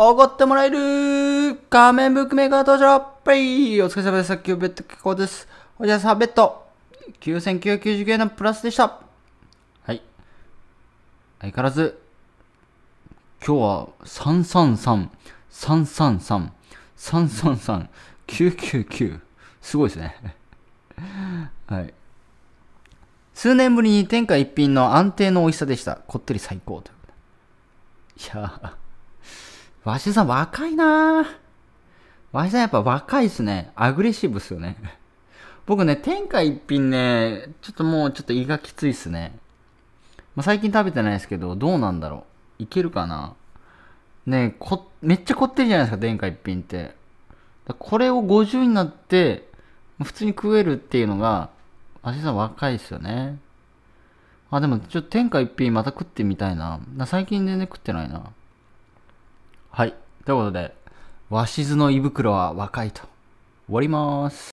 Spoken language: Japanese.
おごってもらえる仮面ブックメーカー登場はい。イお疲れ様です。今日ベッド結構です。おじゃさベッド9 9 9 9円のプラスでした。はい。相変わらず、今日は333、333、333、999。すごいですね はい。数年ぶりに天下一品の安定の美味しさでした。こってり最高いいやー。わしさん若いなわしさんやっぱ若いっすね。アグレッシブっすよね。僕ね、天下一品ね、ちょっともうちょっと胃がきついっすね。まあ、最近食べてないですけど、どうなんだろう。いけるかなねこ、めっちゃ凝ってるじゃないですか、天下一品って。これを50になって、普通に食えるっていうのが、わしさん若いっすよね。あ、でもちょっと天下一品また食ってみたいな。な最近全然食ってないな。はい。ということで、鷲津の胃袋は若いと。終わります。